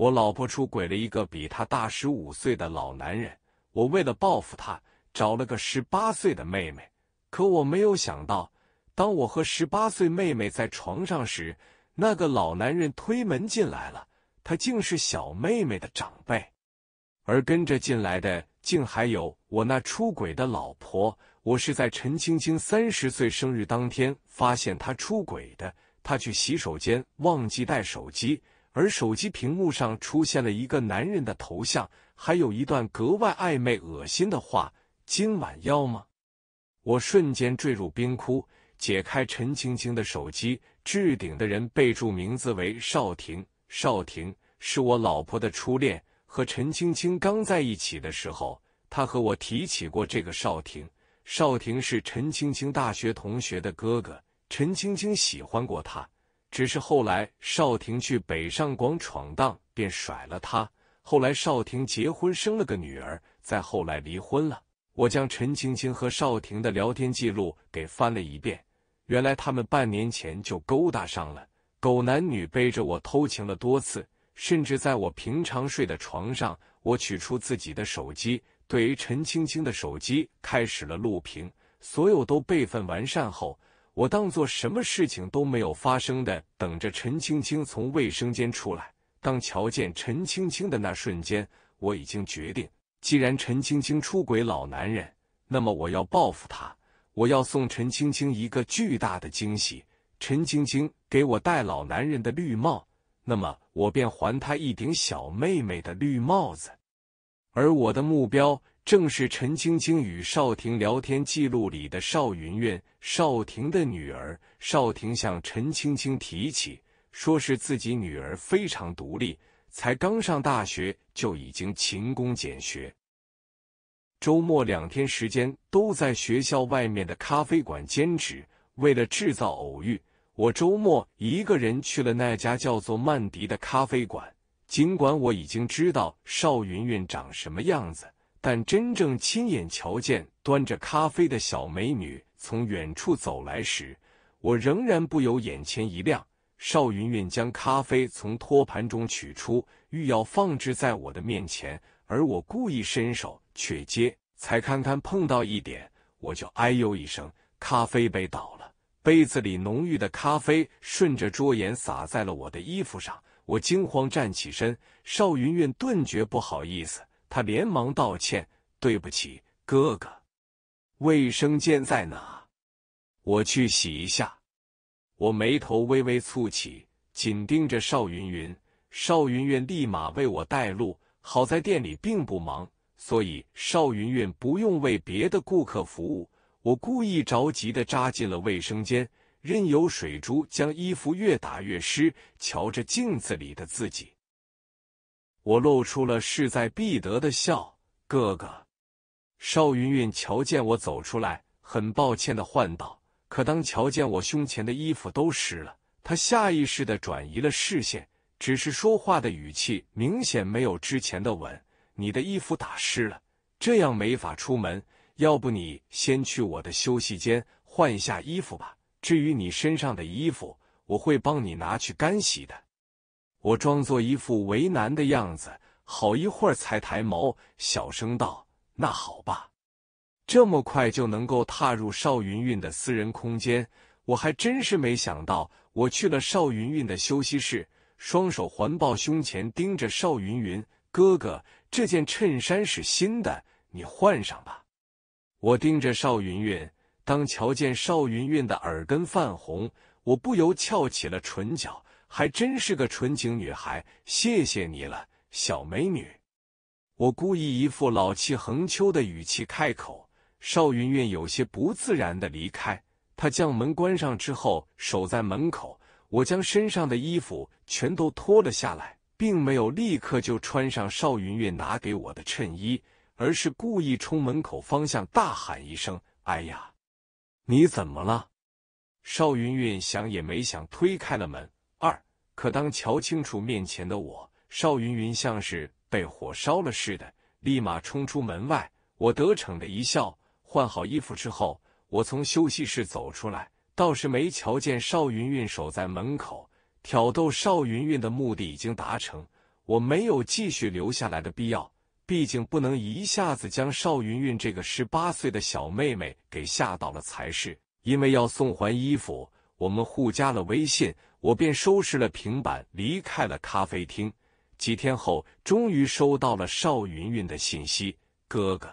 我老婆出轨了一个比她大十五岁的老男人，我为了报复他，找了个十八岁的妹妹。可我没有想到，当我和十八岁妹妹在床上时，那个老男人推门进来了，他竟是小妹妹的长辈，而跟着进来的竟还有我那出轨的老婆。我是在陈青青三十岁生日当天发现她出轨的，她去洗手间忘记带手机。而手机屏幕上出现了一个男人的头像，还有一段格外暧昧、恶心的话：“今晚要吗？”我瞬间坠入冰窟。解开陈青青的手机，置顶的人备注名字为邵婷，邵婷是我老婆的初恋，和陈青青刚在一起的时候，她和我提起过这个邵婷。邵婷是陈青青大学同学的哥哥，陈青青喜欢过他。只是后来少廷去北上广闯荡，便甩了他。后来少廷结婚生了个女儿，再后来离婚了。我将陈青青和少廷的聊天记录给翻了一遍，原来他们半年前就勾搭上了，狗男女背着我偷情了多次，甚至在我平常睡的床上，我取出自己的手机，对于陈青青的手机开始了录屏，所有都备份完善后。我当做什么事情都没有发生的，等着陈青青从卫生间出来。当瞧见陈青青的那瞬间，我已经决定，既然陈青青出轨老男人，那么我要报复他，我要送陈青青一个巨大的惊喜。陈青青给我戴老男人的绿帽，那么我便还他一顶小妹妹的绿帽子。而我的目标。正是陈青青与少婷聊天记录里的邵云云，少婷的女儿。少婷向陈青青提起，说是自己女儿非常独立，才刚上大学就已经勤工俭学，周末两天时间都在学校外面的咖啡馆兼职。为了制造偶遇，我周末一个人去了那家叫做曼迪的咖啡馆。尽管我已经知道邵云云长什么样子。但真正亲眼瞧见端着咖啡的小美女从远处走来时，我仍然不由眼前一亮。邵云云将咖啡从托盘中取出，欲要放置在我的面前，而我故意伸手却接，才堪堪碰到一点，我就哎呦一声，咖啡杯倒了，杯子里浓郁的咖啡顺着桌沿洒在了我的衣服上。我惊慌站起身，邵云云顿觉不好意思。他连忙道歉：“对不起，哥哥，卫生间在哪？我去洗一下。”我眉头微微蹙起，紧盯着邵云云。邵云云立马为我带路。好在店里并不忙，所以邵云云不用为别的顾客服务。我故意着急的扎进了卫生间，任由水珠将衣服越打越湿，瞧着镜子里的自己。我露出了势在必得的笑，哥哥。邵云云瞧见我走出来，很抱歉的唤道：“可当瞧见我胸前的衣服都湿了，他下意识的转移了视线，只是说话的语气明显没有之前的稳。”“你的衣服打湿了，这样没法出门，要不你先去我的休息间换一下衣服吧？至于你身上的衣服，我会帮你拿去干洗的。”我装作一副为难的样子，好一会儿才抬眸，小声道：“那好吧。”这么快就能够踏入邵云云的私人空间，我还真是没想到。我去了邵云云的休息室，双手环抱胸前，盯着邵云云哥哥：“这件衬衫是新的，你换上吧。”我盯着邵云云，当瞧见邵云云的耳根泛红，我不由翘起了唇角。还真是个纯情女孩，谢谢你了，小美女。我故意一副老气横秋的语气开口。邵云云有些不自然的离开，她将门关上之后，守在门口。我将身上的衣服全都脱了下来，并没有立刻就穿上邵云云拿给我的衬衣，而是故意冲门口方向大喊一声：“哎呀，你怎么了？”邵云云想也没想，推开了门。可当瞧清楚面前的我，邵云云像是被火烧了似的，立马冲出门外。我得逞的一笑，换好衣服之后，我从休息室走出来，倒是没瞧见邵云云守在门口。挑逗邵云云的目的已经达成，我没有继续留下来的必要，毕竟不能一下子将邵云云这个十八岁的小妹妹给吓到了才是。因为要送还衣服，我们互加了微信。我便收拾了平板，离开了咖啡厅。几天后，终于收到了邵云云的信息：“哥哥，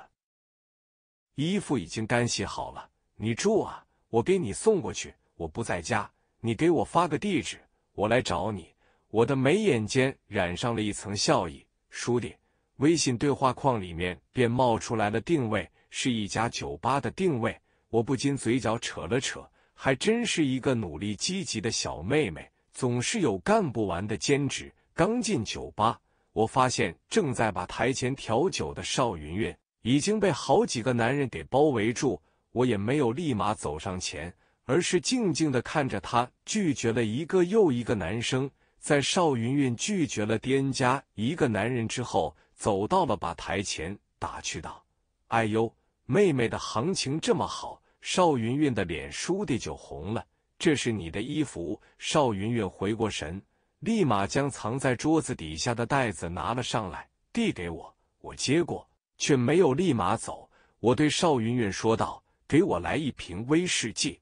衣服已经干洗好了，你住啊？我给你送过去。我不在家，你给我发个地址，我来找你。”我的眉眼间染上了一层笑意。书弟，微信对话框里面便冒出来了定位，是一家酒吧的定位。我不禁嘴角扯了扯。还真是一个努力积极的小妹妹，总是有干不完的兼职。刚进酒吧，我发现正在把台前调酒的邵云云已经被好几个男人给包围住。我也没有立马走上前，而是静静的看着她，拒绝了一个又一个男生。在邵云云拒绝了店家一个男人之后，走到了吧台前，打趣道：“哎呦，妹妹的行情这么好。”邵云云的脸倏地就红了。这是你的衣服。邵云云回过神，立马将藏在桌子底下的袋子拿了上来，递给我。我接过，却没有立马走。我对邵云云说道：“给我来一瓶威士忌。”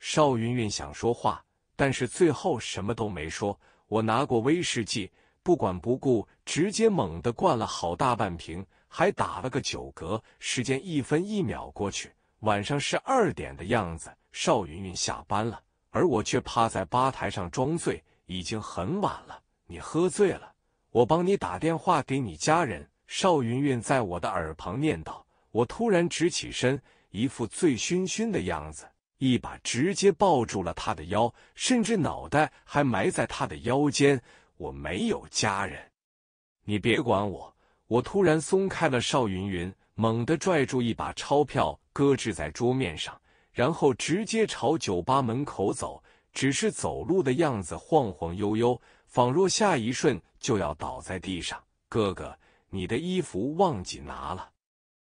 邵云云想说话，但是最后什么都没说。我拿过威士忌，不管不顾，直接猛地灌了好大半瓶，还打了个酒嗝。时间一分一秒过去。晚上是二点的样子，邵云云下班了，而我却趴在吧台上装醉。已经很晚了，你喝醉了，我帮你打电话给你家人。邵云云在我的耳旁念叨。我突然直起身，一副醉醺醺的样子，一把直接抱住了他的腰，甚至脑袋还埋在他的腰间。我没有家人，你别管我。我突然松开了邵云云，猛地拽住一把钞票。搁置在桌面上，然后直接朝酒吧门口走，只是走路的样子晃晃悠悠，仿若下一瞬就要倒在地上。哥哥，你的衣服忘记拿了。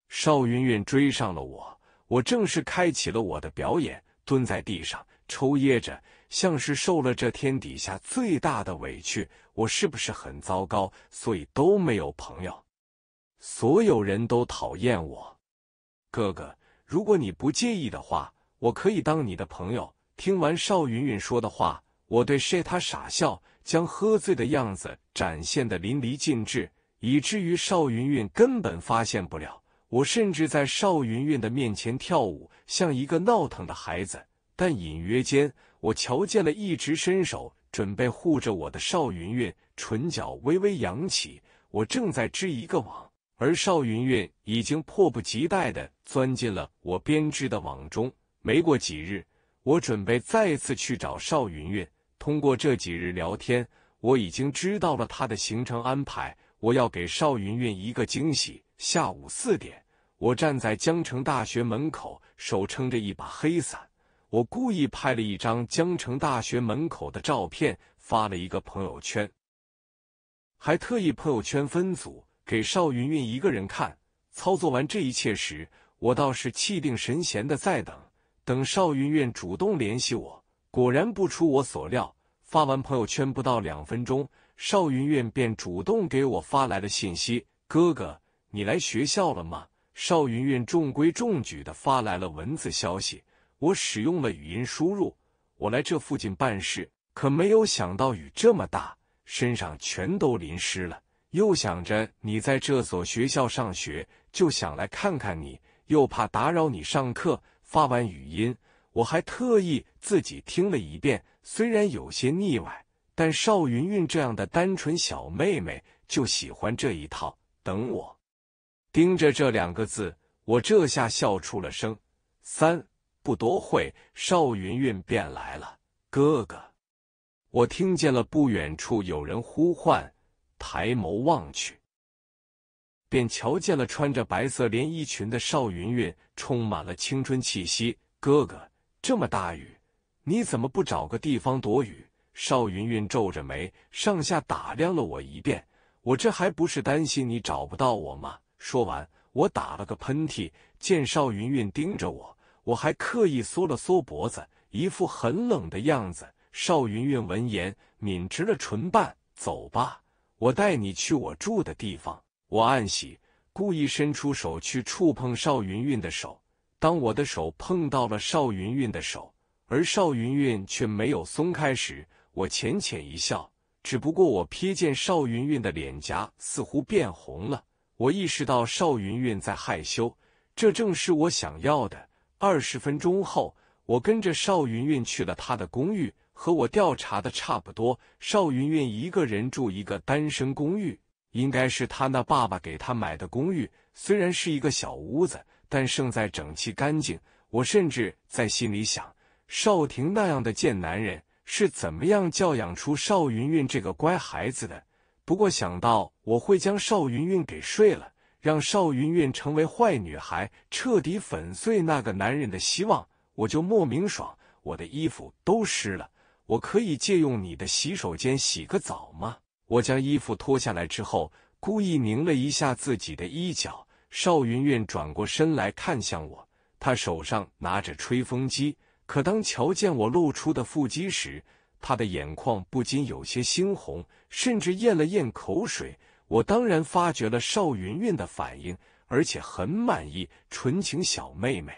邵云云追上了我，我正式开启了我的表演，蹲在地上抽噎着，像是受了这天底下最大的委屈。我是不是很糟糕？所以都没有朋友，所有人都讨厌我。哥哥。如果你不介意的话，我可以当你的朋友。听完邵云云说的话，我对她傻笑，将喝醉的样子展现的淋漓尽致，以至于邵云云根本发现不了。我甚至在邵云云的面前跳舞，像一个闹腾的孩子。但隐约间，我瞧见了一直伸手准备护着我的邵云云，唇角微微扬起。我正在织一个网。而邵云云已经迫不及待的钻进了我编织的网中。没过几日，我准备再次去找邵云云。通过这几日聊天，我已经知道了他的行程安排。我要给邵云云一个惊喜。下午四点，我站在江城大学门口，手撑着一把黑伞。我故意拍了一张江城大学门口的照片，发了一个朋友圈，还特意朋友圈分组。给邵云云一个人看。操作完这一切时，我倒是气定神闲的在等。等邵云云主动联系我，果然不出我所料，发完朋友圈不到两分钟，邵云云便主动给我发来了信息：“哥哥，你来学校了吗？”邵云云中规中矩的发来了文字消息。我使用了语音输入：“我来这附近办事，可没有想到雨这么大，身上全都淋湿了。”又想着你在这所学校上学，就想来看看你，又怕打扰你上课。发完语音，我还特意自己听了一遍，虽然有些腻歪，但邵云云这样的单纯小妹妹就喜欢这一套。等我盯着这两个字，我这下笑出了声。三不多会，邵云云便来了。哥哥，我听见了，不远处有人呼唤。抬眸望去，便瞧见了穿着白色连衣裙的邵云云，充满了青春气息。哥哥，这么大雨，你怎么不找个地方躲雨？邵云云皱着眉，上下打量了我一遍。我这还不是担心你找不到我吗？说完，我打了个喷嚏。见邵云云盯着我，我还刻意缩了缩脖子，一副很冷的样子。邵云云闻言，抿直了唇瓣：“走吧。”我带你去我住的地方。我暗喜，故意伸出手去触碰邵云云的手。当我的手碰到了邵云云的手，而邵云云却没有松开时，我浅浅一笑。只不过我瞥见邵云云的脸颊似乎变红了，我意识到邵云云在害羞。这正是我想要的。二十分钟后，我跟着邵云云去了她的公寓。和我调查的差不多，邵云云一个人住一个单身公寓，应该是她那爸爸给她买的公寓。虽然是一个小屋子，但胜在整齐干净。我甚至在心里想，邵婷那样的贱男人是怎么样教养出邵云云这个乖孩子的？不过想到我会将邵云云给睡了，让邵云云成为坏女孩，彻底粉碎那个男人的希望，我就莫名爽。我的衣服都湿了。我可以借用你的洗手间洗个澡吗？我将衣服脱下来之后，故意拧了一下自己的衣角。邵云云转过身来看向我，她手上拿着吹风机。可当瞧见我露出的腹肌时，她的眼眶不禁有些猩红，甚至咽了咽口水。我当然发觉了邵云云的反应，而且很满意。纯情小妹妹，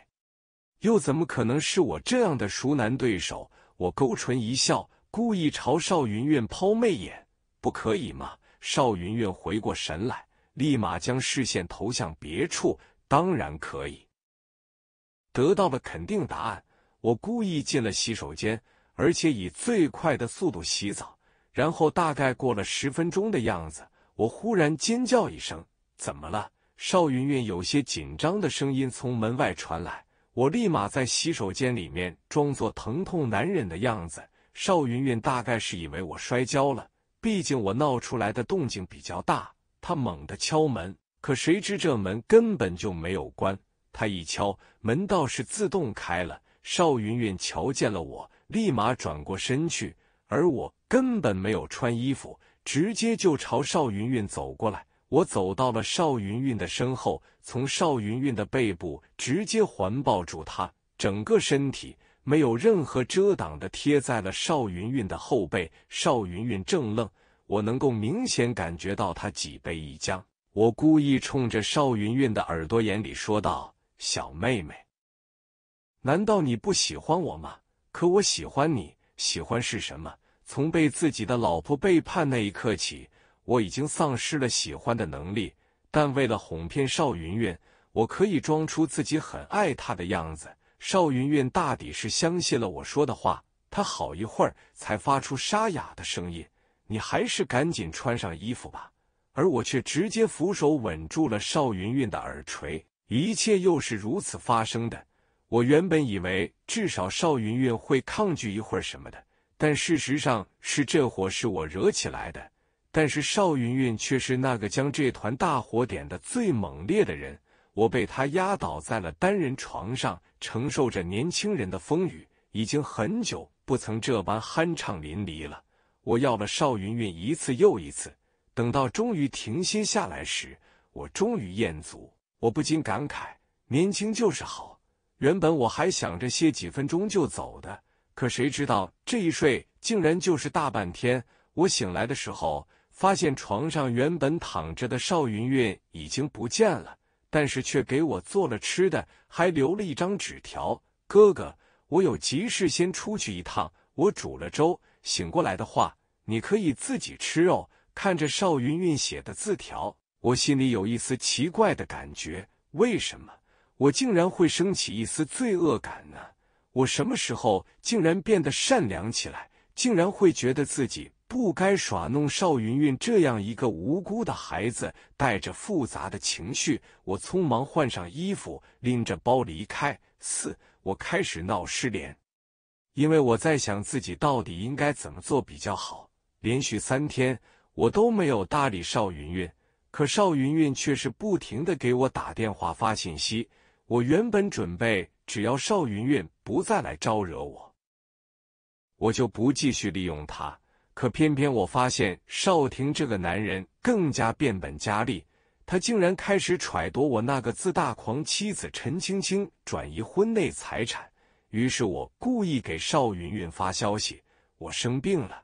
又怎么可能是我这样的熟男对手？我勾唇一笑，故意朝邵云云抛媚眼，不可以吗？邵云云回过神来，立马将视线投向别处。当然可以。得到了肯定答案，我故意进了洗手间，而且以最快的速度洗澡。然后大概过了十分钟的样子，我忽然尖叫一声：“怎么了？”邵云云有些紧张的声音从门外传来。我立马在洗手间里面装作疼痛难忍的样子，邵云云大概是以为我摔跤了，毕竟我闹出来的动静比较大。他猛地敲门，可谁知这门根本就没有关，他一敲门倒是自动开了。邵云云瞧见了我，立马转过身去，而我根本没有穿衣服，直接就朝邵云云走过来。我走到了邵云云的身后，从邵云云的背部直接环抱住她，整个身体没有任何遮挡的贴在了邵云云的后背。邵云云正愣，我能够明显感觉到她脊背一僵。我故意冲着邵云云的耳朵眼里说道：“小妹妹，难道你不喜欢我吗？可我喜欢你，喜欢是什么？从被自己的老婆背叛那一刻起。”我已经丧失了喜欢的能力，但为了哄骗邵云云，我可以装出自己很爱她的样子。邵云云大抵是相信了我说的话，她好一会儿才发出沙哑的声音：“你还是赶紧穿上衣服吧。”而我却直接扶手稳住了邵云云的耳垂。一切又是如此发生的。我原本以为至少邵云云会抗拒一会儿什么的，但事实上是这火是我惹起来的。但是邵云云却是那个将这团大火点的最猛烈的人。我被他压倒在了单人床上，承受着年轻人的风雨，已经很久不曾这般酣畅淋漓了。我要了邵云云一次又一次，等到终于停歇下来时，我终于餍足。我不禁感慨：年轻就是好。原本我还想着歇几分钟就走的，可谁知道这一睡竟然就是大半天。我醒来的时候。发现床上原本躺着的邵云云已经不见了，但是却给我做了吃的，还留了一张纸条：“哥哥，我有急事，先出去一趟。我煮了粥，醒过来的话，你可以自己吃哦。”看着邵云云写的字条，我心里有一丝奇怪的感觉。为什么我竟然会升起一丝罪恶感呢？我什么时候竟然变得善良起来？竟然会觉得自己……不该耍弄邵云云这样一个无辜的孩子，带着复杂的情绪，我匆忙换上衣服，拎着包离开。四，我开始闹失联，因为我在想自己到底应该怎么做比较好。连续三天，我都没有搭理邵云云，可邵云云却是不停的给我打电话发信息。我原本准备，只要邵云云不再来招惹我，我就不继续利用他。可偏偏我发现，少廷这个男人更加变本加厉，他竟然开始揣度我那个自大狂妻子陈青青转移婚内财产。于是我故意给邵云云发消息：“我生病了。”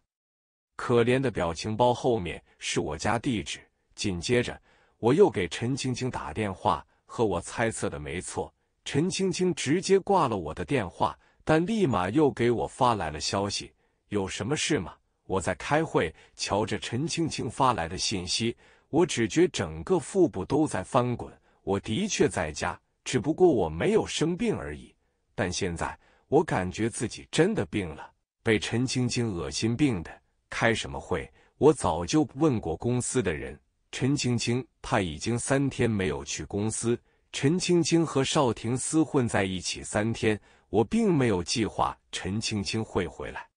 可怜的表情包后面是我家地址。紧接着，我又给陈青青打电话，和我猜测的没错，陈青青直接挂了我的电话，但立马又给我发来了消息：“有什么事吗？”我在开会，瞧着陈青青发来的信息，我只觉整个腹部都在翻滚。我的确在家，只不过我没有生病而已。但现在我感觉自己真的病了，被陈青青恶心病的。开什么会？我早就问过公司的人，陈青青他已经三天没有去公司。陈青青和邵婷厮混在一起三天，我并没有计划陈青青会回来。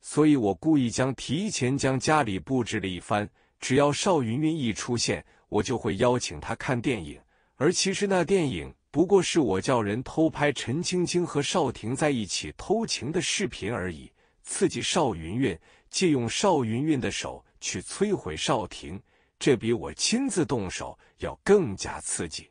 所以，我故意将提前将家里布置了一番。只要邵云云一出现，我就会邀请她看电影。而其实那电影不过是我叫人偷拍陈青青和邵婷在一起偷情的视频而已，刺激邵云云，借用邵云云的手去摧毁邵婷，这比我亲自动手要更加刺激。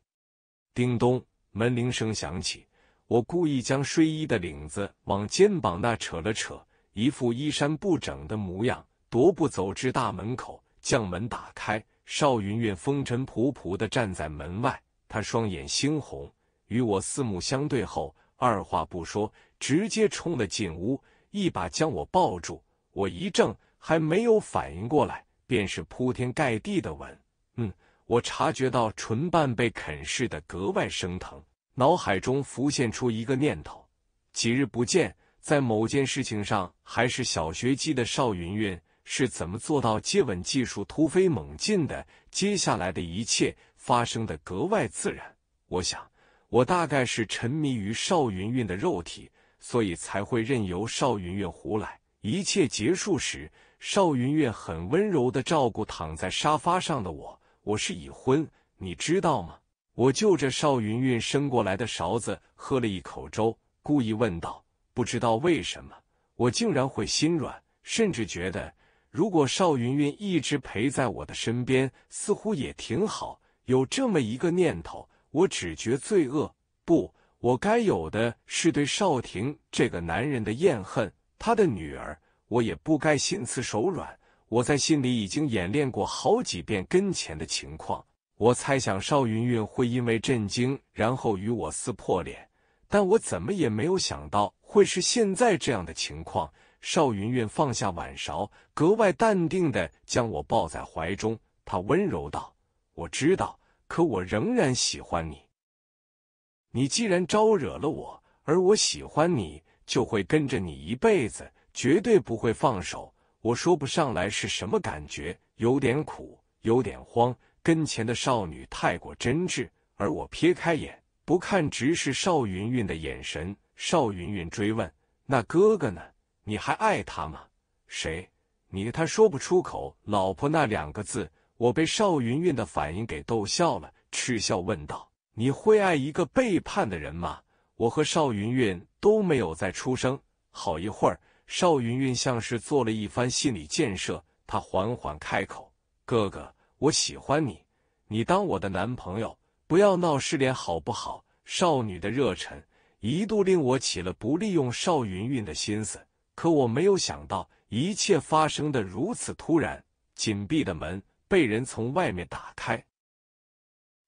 叮咚，门铃声响起，我故意将睡衣的领子往肩膀那扯了扯。一副衣衫不整的模样，踱步走至大门口，将门打开。邵云云风尘仆仆的站在门外，她双眼猩红，与我四目相对后，二话不说，直接冲了进屋，一把将我抱住。我一怔，还没有反应过来，便是铺天盖地的吻。嗯，我察觉到唇瓣被啃噬的格外生疼，脑海中浮现出一个念头：几日不见。在某件事情上，还是小学鸡的邵云云是怎么做到接吻技术突飞猛进的？接下来的一切发生的格外自然。我想，我大概是沉迷于邵云云的肉体，所以才会任由邵云云胡来。一切结束时，邵云云很温柔的照顾躺在沙发上的我。我是已婚，你知道吗？我就着邵云云伸过来的勺子喝了一口粥，故意问道。不知道为什么，我竟然会心软，甚至觉得如果邵云云一直陪在我的身边，似乎也挺好。有这么一个念头，我只觉罪恶。不，我该有的是对邵婷这个男人的怨恨，他的女儿，我也不该心慈手软。我在心里已经演练过好几遍跟前的情况，我猜想邵云云会因为震惊，然后与我撕破脸。但我怎么也没有想到会是现在这样的情况。邵云云放下碗勺，格外淡定的将我抱在怀中，她温柔道：“我知道，可我仍然喜欢你。你既然招惹了我，而我喜欢你，就会跟着你一辈子，绝对不会放手。”我说不上来是什么感觉，有点苦，有点慌。跟前的少女太过真挚，而我撇开眼。不看直视邵云云的眼神，邵云云追问：“那哥哥呢？你还爱他吗？”“谁？”你他说不出口，“老婆”那两个字。我被邵云云的反应给逗笑了，嗤笑问道：“你会爱一个背叛的人吗？”我和邵云云都没有再出声。好一会儿，邵云云像是做了一番心理建设，她缓缓开口：“哥哥，我喜欢你，你当我的男朋友。”不要闹失联，好不好？少女的热忱一度令我起了不利用邵云云的心思，可我没有想到，一切发生的如此突然。紧闭的门被人从外面打开，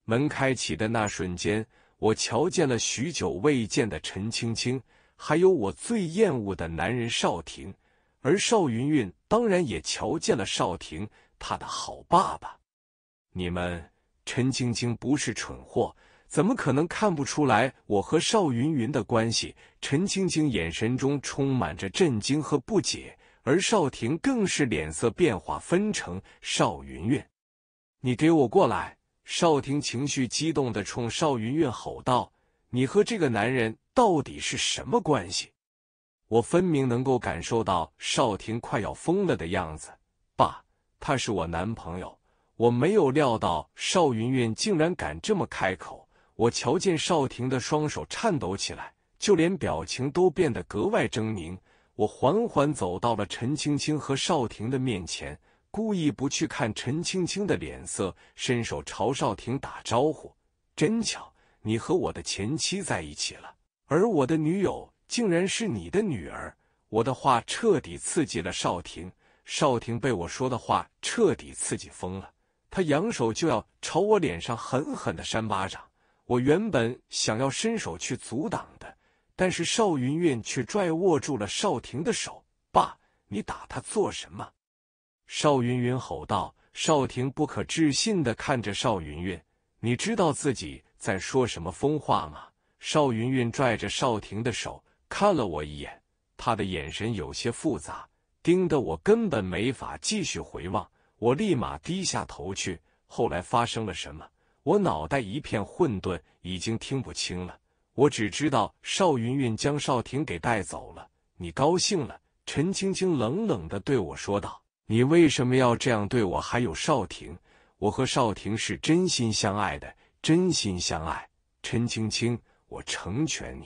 门开启的那瞬间，我瞧见了许久未见的陈青青，还有我最厌恶的男人邵婷，而邵云云当然也瞧见了邵婷，他的好爸爸，你们。陈青青不是蠢货，怎么可能看不出来我和邵云云的关系？陈青青眼神中充满着震惊和不解，而邵婷更是脸色变化纷呈。邵云云，你给我过来！邵婷情绪激动的冲邵云云吼道：“你和这个男人到底是什么关系？”我分明能够感受到邵婷快要疯了的样子。爸，他是我男朋友。我没有料到邵云云竟然敢这么开口，我瞧见邵婷的双手颤抖起来，就连表情都变得格外狰狞。我缓缓走到了陈青青和邵婷的面前，故意不去看陈青青的脸色，伸手朝邵婷打招呼：“真巧，你和我的前妻在一起了，而我的女友竟然是你的女儿。”我的话彻底刺激了邵婷，邵婷被我说的话彻底刺激疯了。他扬手就要朝我脸上狠狠的扇巴掌，我原本想要伸手去阻挡的，但是邵云云却拽握住了邵婷的手。爸，你打他做什么？邵云云吼道。邵婷不可置信的看着邵云云，你知道自己在说什么疯话吗？邵云云拽着邵婷的手看了我一眼，她的眼神有些复杂，盯得我根本没法继续回望。我立马低下头去。后来发生了什么？我脑袋一片混沌，已经听不清了。我只知道邵云云将邵婷给带走了。你高兴了？陈青青冷冷的对我说道：“你为什么要这样对我？还有邵婷？我和邵婷是真心相爱的，真心相爱。”陈青青，我成全你。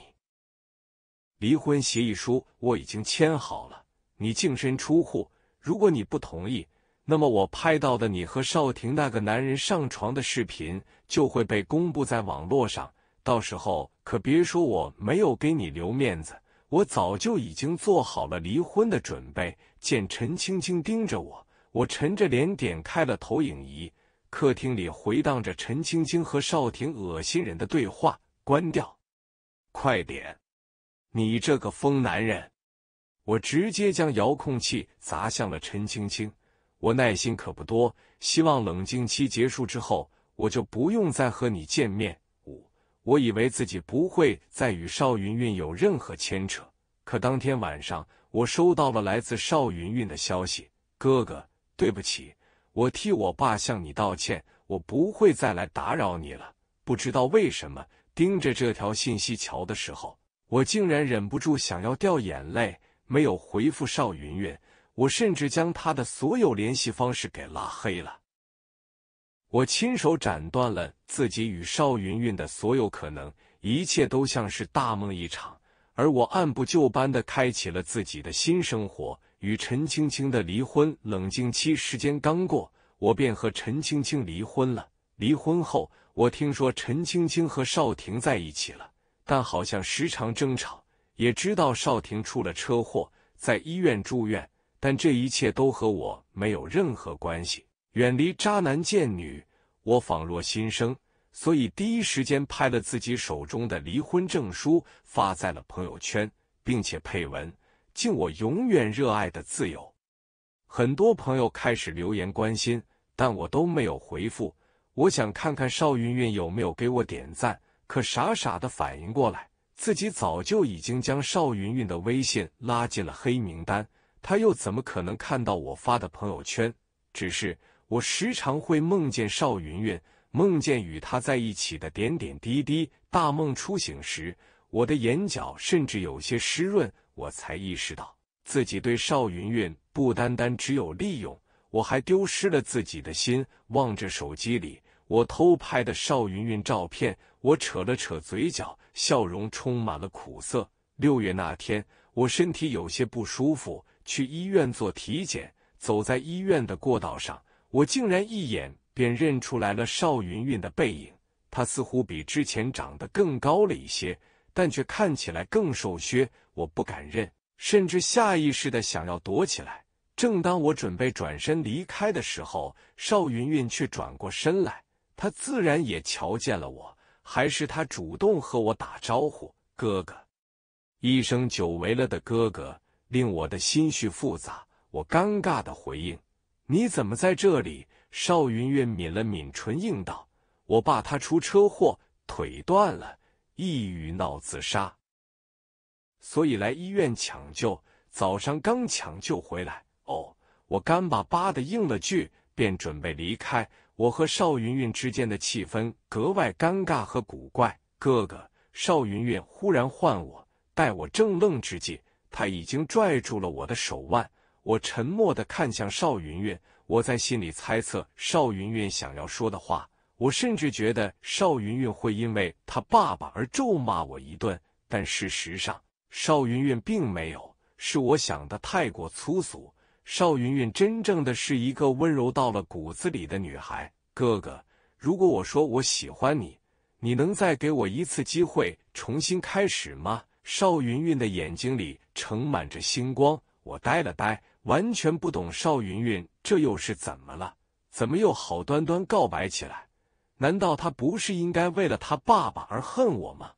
离婚协议书我已经签好了，你净身出户。如果你不同意，那么我拍到的你和少廷那个男人上床的视频就会被公布在网络上，到时候可别说我没有给你留面子，我早就已经做好了离婚的准备。见陈青青盯着我，我沉着脸点开了投影仪，客厅里回荡着陈青青和少廷恶心人的对话。关掉，快点！你这个疯男人！我直接将遥控器砸向了陈青青。我耐心可不多，希望冷静期结束之后，我就不用再和你见面。五，我以为自己不会再与邵云云有任何牵扯，可当天晚上，我收到了来自邵云云的消息：“哥哥，对不起，我替我爸向你道歉，我不会再来打扰你了。”不知道为什么，盯着这条信息瞧的时候，我竟然忍不住想要掉眼泪，没有回复邵云云。我甚至将他的所有联系方式给拉黑了，我亲手斩断了自己与邵云云的所有可能，一切都像是大梦一场。而我按部就班的开启了自己的新生活。与陈青青的离婚冷静期时间刚过，我便和陈青青离婚了。离婚后，我听说陈青青和邵婷在一起了，但好像时常争吵。也知道邵婷出了车祸，在医院住院。但这一切都和我没有任何关系。远离渣男贱女，我仿若新生，所以第一时间拍了自己手中的离婚证书，发在了朋友圈，并且配文：“敬我永远热爱的自由。”很多朋友开始留言关心，但我都没有回复。我想看看邵云云有没有给我点赞，可傻傻的反应过来，自己早就已经将邵云云的微信拉进了黑名单。他又怎么可能看到我发的朋友圈？只是我时常会梦见邵云云，梦见与他在一起的点点滴滴。大梦初醒时，我的眼角甚至有些湿润。我才意识到，自己对邵云云不单单只有利用，我还丢失了自己的心。望着手机里我偷拍的邵云云照片，我扯了扯嘴角，笑容充满了苦涩。六月那天，我身体有些不舒服。去医院做体检，走在医院的过道上，我竟然一眼便认出来了邵云云的背影。她似乎比之前长得更高了一些，但却看起来更瘦削。我不敢认，甚至下意识的想要躲起来。正当我准备转身离开的时候，邵云云却转过身来，她自然也瞧见了我，还是她主动和我打招呼：“哥哥，一声久违了的哥哥。”令我的心绪复杂，我尴尬的回应：“你怎么在这里？”邵云云抿了抿唇，应道：“我爸他出车祸，腿断了，抑郁闹自杀，所以来医院抢救。早上刚抢救回来。”哦，我干巴巴的应了句，便准备离开。我和邵云云之间的气氛格外尴尬和古怪。哥哥，邵云云忽然唤我，待我正愣之际。他已经拽住了我的手腕，我沉默的看向邵云云。我在心里猜测邵云云想要说的话，我甚至觉得邵云云会因为他爸爸而咒骂我一顿。但事实上，邵云云并没有，是我想的太过粗俗。邵云云真正的是一个温柔到了骨子里的女孩。哥哥，如果我说我喜欢你，你能再给我一次机会重新开始吗？邵云云的眼睛里。盛满着星光，我呆了呆，完全不懂邵云云这又是怎么了？怎么又好端端告白起来？难道她不是应该为了她爸爸而恨我吗？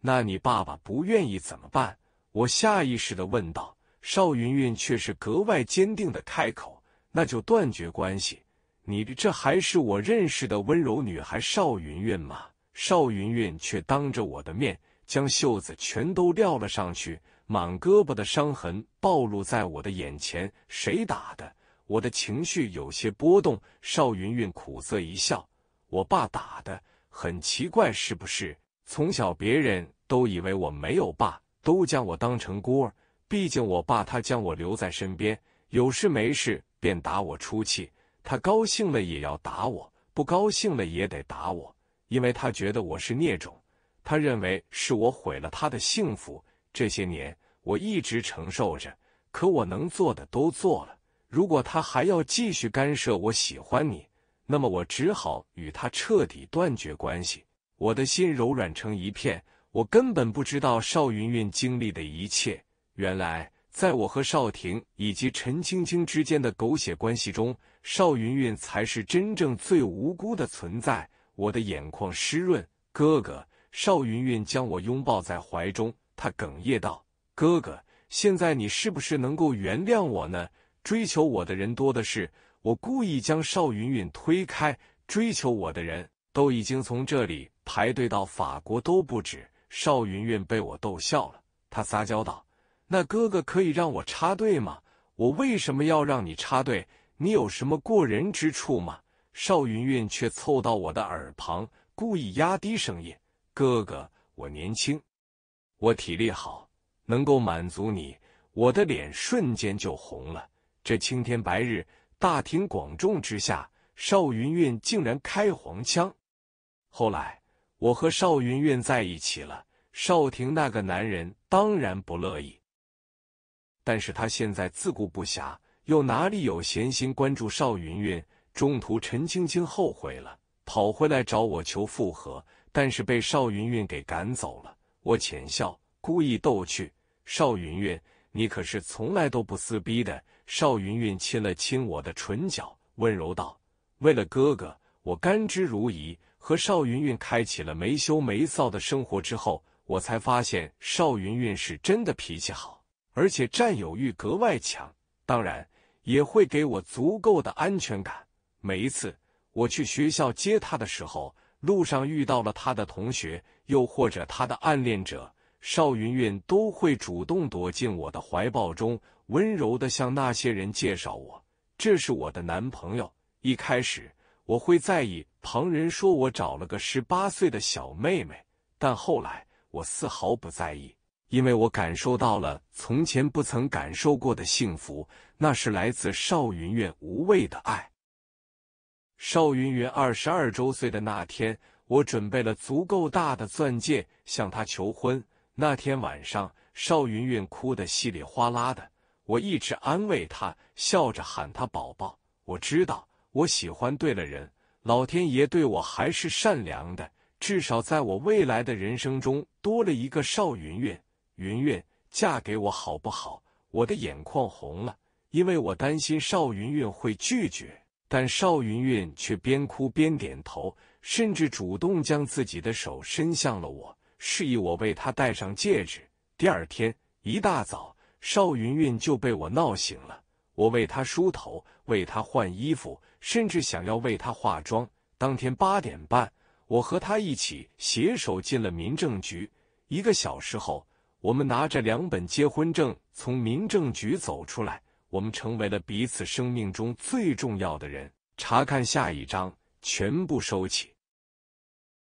那你爸爸不愿意怎么办？我下意识的问道。邵云云却是格外坚定的开口：“那就断绝关系。”你这还是我认识的温柔女孩邵云云吗？邵云云却当着我的面将袖子全都撩了上去。满胳膊的伤痕暴露在我的眼前，谁打的？我的情绪有些波动。邵云云苦涩一笑：“我爸打的，很奇怪，是不是？从小别人都以为我没有爸，都将我当成孤儿。毕竟我爸他将我留在身边，有事没事便打我出气。他高兴了也要打我，不高兴了也得打我，因为他觉得我是孽种，他认为是我毁了他的幸福。这些年。”我一直承受着，可我能做的都做了。如果他还要继续干涉我喜欢你，那么我只好与他彻底断绝关系。我的心柔软成一片，我根本不知道邵云云经历的一切。原来，在我和邵婷以及陈青青之间的狗血关系中，邵云云才是真正最无辜的存在。我的眼眶湿润，哥哥邵云云将我拥抱在怀中，他哽咽道。哥哥，现在你是不是能够原谅我呢？追求我的人多的是，我故意将邵云云推开。追求我的人都已经从这里排队到法国都不止。邵云云被我逗笑了，他撒娇道：“那哥哥可以让我插队吗？我为什么要让你插队？你有什么过人之处吗？”邵云云却凑到我的耳旁，故意压低声音：“哥哥，我年轻，我体力好。”能够满足你，我的脸瞬间就红了。这青天白日、大庭广众之下，邵云云竟然开黄腔。后来我和邵云云在一起了，邵婷那个男人当然不乐意，但是他现在自顾不暇，又哪里有闲心关注邵云云？中途陈青青后悔了，跑回来找我求复合，但是被邵云云给赶走了。我浅笑。故意逗趣，邵云云，你可是从来都不撕逼的。邵云云亲了亲我的唇角，温柔道：“为了哥哥，我甘之如饴。”和邵云云开启了没羞没臊的生活之后，我才发现邵云云是真的脾气好，而且占有欲格外强。当然，也会给我足够的安全感。每一次我去学校接他的时候，路上遇到了他的同学，又或者他的暗恋者。邵云云都会主动躲进我的怀抱中，温柔的向那些人介绍我：“这是我的男朋友。”一开始我会在意旁人说我找了个十八岁的小妹妹，但后来我丝毫不在意，因为我感受到了从前不曾感受过的幸福，那是来自邵云云无畏的爱。邵云云二十二周岁的那天，我准备了足够大的钻戒向她求婚。那天晚上，邵云云哭得稀里哗啦的，我一直安慰她，笑着喊她宝宝。我知道我喜欢对了人，老天爷对我还是善良的，至少在我未来的人生中多了一个邵云云。云云，嫁给我好不好？我的眼眶红了，因为我担心邵云云会拒绝，但邵云云却边哭边点头，甚至主动将自己的手伸向了我。示意我为他戴上戒指。第二天一大早，邵云云就被我闹醒了。我为她梳头，为她换衣服，甚至想要为她化妆。当天八点半，我和他一起携手进了民政局。一个小时后，我们拿着两本结婚证从民政局走出来。我们成为了彼此生命中最重要的人。查看下一章，全部收起。